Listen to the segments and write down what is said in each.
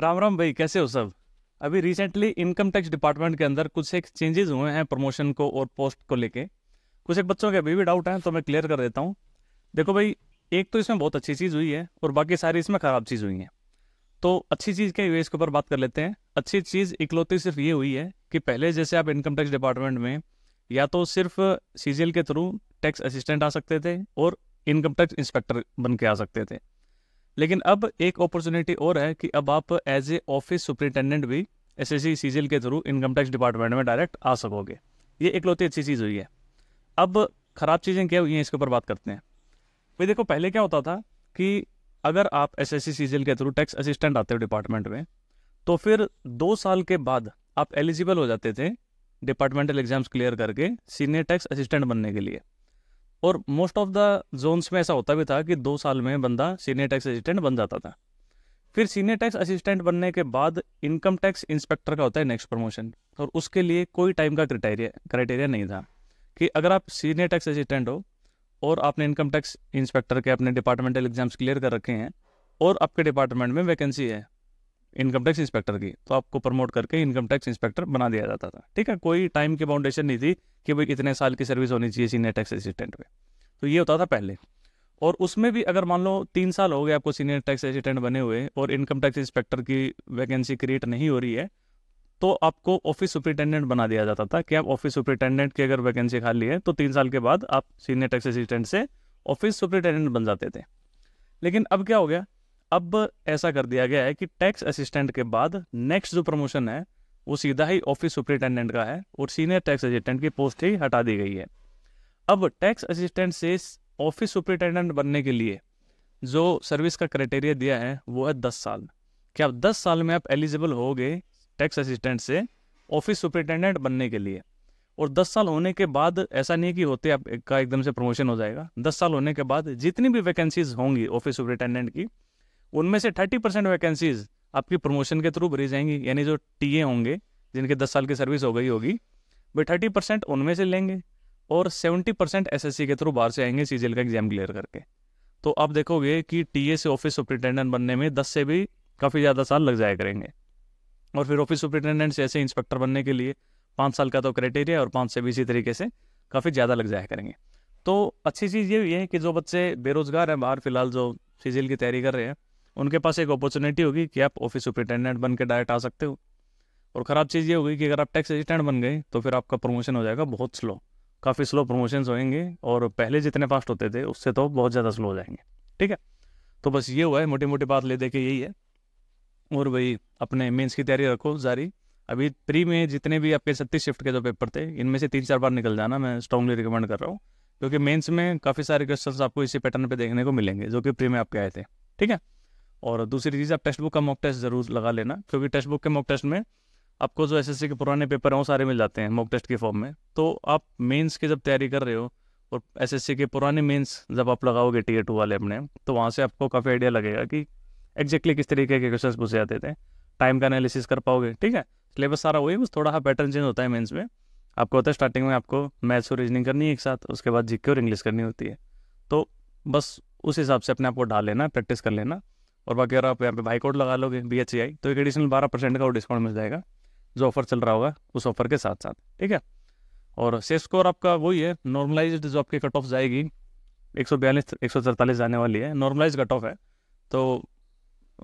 राम राम भाई कैसे हो सब अभी रिसेंटली इनकम टैक्स डिपार्टमेंट के अंदर कुछ एक चेंजेस हुए हैं प्रमोशन को और पोस्ट को लेके कुछ एक बच्चों के अभी भी डाउट हैं तो मैं क्लियर कर देता हूँ देखो भाई एक तो इसमें बहुत अच्छी चीज़ हुई है और बाकी सारी इसमें ख़राब चीज़ हुई है तो अच्छी चीज़ है इसके ऊपर बात कर लेते हैं अच्छी चीज़ इकलौती सिर्फ ये हुई है कि पहले जैसे आप इनकम टैक्स डिपार्टमेंट में या तो सिर्फ सी के थ्रू टैक्स असिस्टेंट आ सकते थे और इनकम टैक्स इंस्पेक्टर बन के आ सकते थे लेकिन अब एक अपॉर्चुनिटी और है कि अब आप एज ए ऑफिस सुपरिटेंडेंट भी एस एस सी के थ्रू इनकम टैक्स डिपार्टमेंट में डायरेक्ट आ सकोगे ये इकलौती अच्छी चीज़ हुई है अब ख़राब चीज़ें क्या हुई हैं इसके ऊपर बात करते हैं भाई देखो पहले क्या होता था कि अगर आप एस एस सी के थ्रू टैक्स असिस्टेंट आते हो डिपार्टमेंट में तो फिर दो साल के बाद आप एलिजिबल हो जाते थे डिपार्टमेंटल एग्जाम्स क्लियर करके सीनियर टैक्स असिस्टेंट बनने के लिए और मोस्ट ऑफ द जोन्स में ऐसा होता भी था कि दो साल में बंदा सीनियर टैक्स असिस्टेंट बन जाता था फिर सीनियर टैक्स असिस्टेंट बनने के बाद इनकम टैक्स इंस्पेक्टर का होता है नेक्स्ट प्रमोशन और उसके लिए कोई टाइम का क्राइटेरिया क्राइटेरिया नहीं था कि अगर आप सीनियर टैक्स असिस्टेंट हो और आपने इनकम टैक्स इंस्पेक्टर के अपने डिपार्टमेंटल एग्जाम्स क्लियर कर रखे हैं और आपके डिपार्टमेंट में वैकेंसी है इनकम टैक्स इंस्पेक्टर की तो आपको प्रमोट करके इनकम टैक्स इंस्पेक्टर बना दिया जाता था ठीक है कोई टाइम की बाउंडेशन नहीं थी कि भाई इतने साल की सर्विस होनी चाहिए सीनियर टैक्स असिस्टेंट में तो ये होता था पहले और उसमें भी अगर मान लो तीन साल हो गए आपको सीनियर टैक्स असिस्टेंट बने हुए और इनकम टैक्स इंस्पेक्टर की वैकेंसी क्रिएट नहीं हो रही है तो आपको ऑफिस सुपरिटेंडेंट बना दिया जाता था कि आप ऑफिस सुपरिटेंडेंट की अगर वैकेंसी खाली है तो तीन साल के बाद आप सीनियर टैक्स असिस्टेंट से ऑफिस सुपरिटेंडेंट बन जाते थे लेकिन अब क्या हो गया अब ऐसा कर दिया गया है कि टैक्स असिस्टेंट के बाद नेक्स्ट जो प्रमोशन है वो सीधा ही ऑफिस सुपरिटेंडेंट का है और सीनियर टैक्स असिस्टेंट की पोस्ट ही हटा दी गई है अब टैक्स असिस्टेंट से ऑफिस सुपरिटेंडेंट बनने के लिए जो सर्विस का क्राइटेरिया दिया है वो है दस साल क्या आप दस साल में आप एलिजिबल हो गए टैक्स असिस्टेंट से ऑफिस सुपरिटेंडेंट बनने के लिए और दस साल होने के बाद ऐसा नहीं कि होते आप का एकदम से प्रमोशन हो जाएगा दस साल होने के बाद जितनी भी वैकेंसीज होंगी ऑफिस सुपरिटेंडेंट की उनमें से थर्टी परसेंट वैकेंसीज आपकी प्रमोशन के थ्रू भरी जाएंगी यानी जो टी होंगे जिनके दस साल की सर्विस हो गई होगी वे थर्टी परसेंट उनमें से लेंगे और seventy percent S S C के थ्रू बाहर से आएंगे सी का एग्जाम क्लियर करके तो आप देखोगे कि टी ए से ऑफिस सुप्रिटेंडेंट बनने में दस से भी काफ़ी ज़्यादा साल लग जाया करेंगे और फिर ऑफिस सुप्रिटेंडेंट से ऐसे इंस्पेक्टर बनने के लिए पाँच साल का तो क्राइटेरिया और पाँच से भी इसी तरीके से काफ़ी ज़्यादा लग जाया करेंगे तो अच्छी चीज़ ये भी है कि जो बच्चे बेरोज़गार हैं बाहर फिलहाल जो सीजीएल की तैयारी कर रहे हैं उनके पास एक अपॉर्चुनिटी होगी कि आप ऑफिस सुप्रिटेंडेंट बन के डायरेक्ट आ सकते हो और ख़राब चीज़ ये होगी कि अगर आप टैक्स असिस्टेंट बन गए तो फिर आपका प्रमोशन हो जाएगा बहुत स्लो काफ़ी स्लो प्रमोशंस होंगे और पहले जितने फास्ट होते थे उससे तो बहुत ज़्यादा स्लो हो जाएंगे ठीक है तो बस ये हुआ है मोटी मोटी बात ले दे के यही है और भाई अपने मेंस की तैयारी रखो जारी अभी प्री में जितने भी आपके छत्तीस शिफ्ट के जो पेपर थे इनमें से तीन चार बार निकल जाना मैं स्ट्रांगली रिकमेंड कर रहा हूँ क्योंकि मेंस में काफ़ी सारे क्वेश्चन आपको इसी पैटर्न पे देखने को मिलेंगे जो कि प्री में आपके आए थे ठीक है और दूसरी चीज़ आप टेक्स्ट बुक का मॉक टेस्ट ज़रूर लगा लेना क्योंकि टेक्स्ट बुक के मॉक टेस्ट में आपको जो एसएससी के पुराने पेपर हैं वो सारे मिल जाते हैं मॉक टेस्ट के फॉर्म में तो आप मेंस की जब तैयारी कर रहे हो और एसएससी के पुराने मेंस जब आप लगाओगे टी टू वाले अपने तो वहाँ से आपको काफ़ी आइडिया लगेगा कि एग्जैक्टली किस तरीके के क्वेश्चन पूछे जाते थे टाइम का एनालिसिस कर पाओगे ठीक है सिलेबस सारा वही बस थोड़ा सा पैटर्न चेंज होता है मेन्स में आपको होता है स्टार्टिंग में आपको मैथ्स और रीजनिंग करनी है एक साथ उसके बाद जीके और इंग्लिश करनी होती है तो बस उस हिसाब से अपने आप को डाल लेना प्रैक्टिस कर लेना और बाकी अगर आप यहाँ पे बाई कोड लगा लोगे बी एच आई तो एक एडिशनल बारह परसेंट का वो डिस्काउंट मिल जाएगा जो ऑफर चल रहा होगा उस ऑफर के साथ साथ ठीक है और सेफ स्कोर आपका वही है नॉर्मलाइज जो आपकी कट ऑफ जाएगी एक सौ बयालीस एक सौ सैंतालीस जाने वाली है नॉर्मलाइज कट ऑफ है तो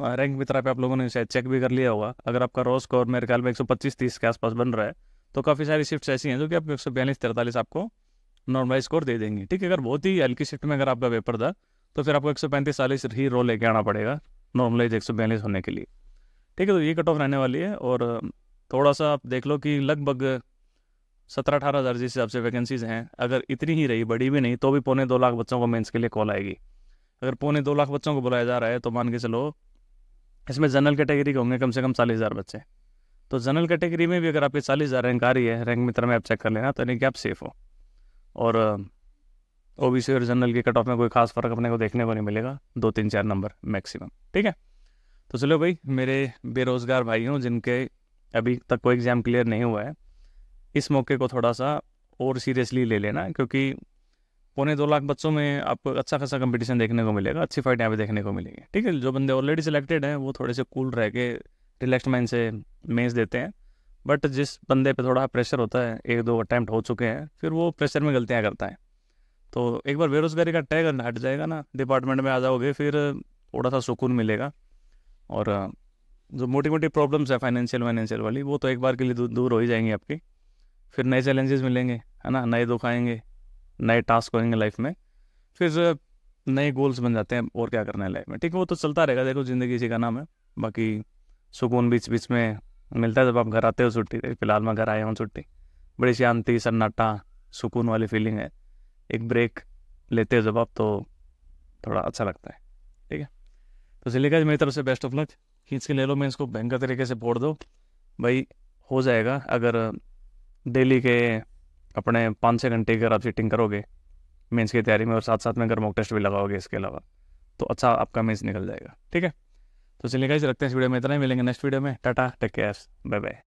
रैंक मित्रा पे आप लोगों ने शायद चेक भी कर लिया होगा अगर आपका रॉ स्कोर मेरे ख्याल में एक सौ पच्चीस तीस के आसपास बन रहा है तो काफ़ी सारी शिफ्ट ऐसी हैं जो कि आपको एक सौ बयालीस तिरतालीस आपको नॉर्मलाइज स्कोर दे देंगी ठीक है अगर बहुत ही हल्की शिफ्ट में अगर आपका पेपर था तो फिर आपको एक सौ पैंतीस चालीस ही रो लेके आना पड़ेगा नॉर्मलाइज एक सौ बयालीस होने के लिए ठीक है तो ये कट ऑफ रहने वाली है और थोड़ा सा आप देख लो कि लगभग सत्रह अठारह हज़ार जिस हिसाब से वैकेंसीज हैं अगर इतनी ही रही बड़ी भी नहीं तो भी पौने दो लाख बच्चों को मेन्स के लिए कॉल आएगी अगर पौने दो लाख बच्चों को बुलाया जा रहा है तो मान के चलो इसमें जनरल कैटेगरी के होंगे कम से कम चालीस हज़ार बच्चे तो जनरल कैटेगरी में भी अगर आपके चालीस हज़ार रैंक आ रही है रैंक मित्र में आप चेक कर लेना तो यानी कि आप सेफ़ हो और ओ बी सी और जनरल के कट ऑफ में कोई खास फर्क अपने को देखने को नहीं मिलेगा दो तीन चार नंबर मैक्सिमम ठीक है तो चलो भाई मेरे बेरोज़गार भाई हूँ जिनके अभी तक कोई एग्ज़ाम क्लियर नहीं हुआ है इस मौके को थोड़ा सा और सीरियसली ले लेना क्योंकि पौने दो लाख बच्चों में आपको अच्छा खासा कंपटीशन देखने को मिलेगा अच्छी फाइट यहाँ पे देखने को मिलेगी ठीक है जो बंदे ऑलरेडी सिलेक्टेड हैं वो थोड़े से कूल रह के रिलैक्स माइंड से मेज देते हैं बट जिस बंदे पे थोड़ा प्रेशर होता है एक दो अटैम्प्ट हो चुके हैं फिर वो प्रेशर में गलतियाँ करता है तो एक बार बेरोजगारी का टैग हट जाएगा ना डिपार्टमेंट में आ जाओगे फिर थोड़ा सा सुकून मिलेगा और जो मोटी मोटी प्रॉब्लम्स है फाइनेंशियल वाइनेंशियल वाली वो तो एक बार के लिए दूर हो ही जाएंगी आपकी फिर नए चैलेंजेस मिलेंगे है ना नए दुख आएंगे नए टास्क होंगे लाइफ में फिर नए गोल्स बन जाते हैं और क्या करना है लाइफ में ठीक है वो तो चलता रहेगा देखो ज़िंदगी इसी का नाम है बाकी सुकून बीच बीच में मिलता है जब आप घर आते हो छुट्टी फिलहाल मैं घर आया हूँ छुट्टी बड़ी शांति सन्नाटा सुकून वाली फीलिंग है एक ब्रेक लेते हो जब आप तो थोड़ा अच्छा लगता है ठीक है तो इसलिए गाइज मेरी तरफ से बेस्ट ऑफ लक खींच के ले लो मैं इसको भयंकर तरीके से फोड़ दो भाई हो जाएगा अगर डेली के अपने पाँच छः घंटे की अगर आप सीटिंग करोगे मेंस की तैयारी में और साथ साथ में अगर मॉक टेस्ट भी लगाओगे इसके अलावा तो अच्छा आपका मेंस निकल जाएगा ठीक है तो चलिए गाइज रखते हैं इस वीडियो में इतना ही मिलेंगे नेक्स्ट वीडियो में tata take care bye bye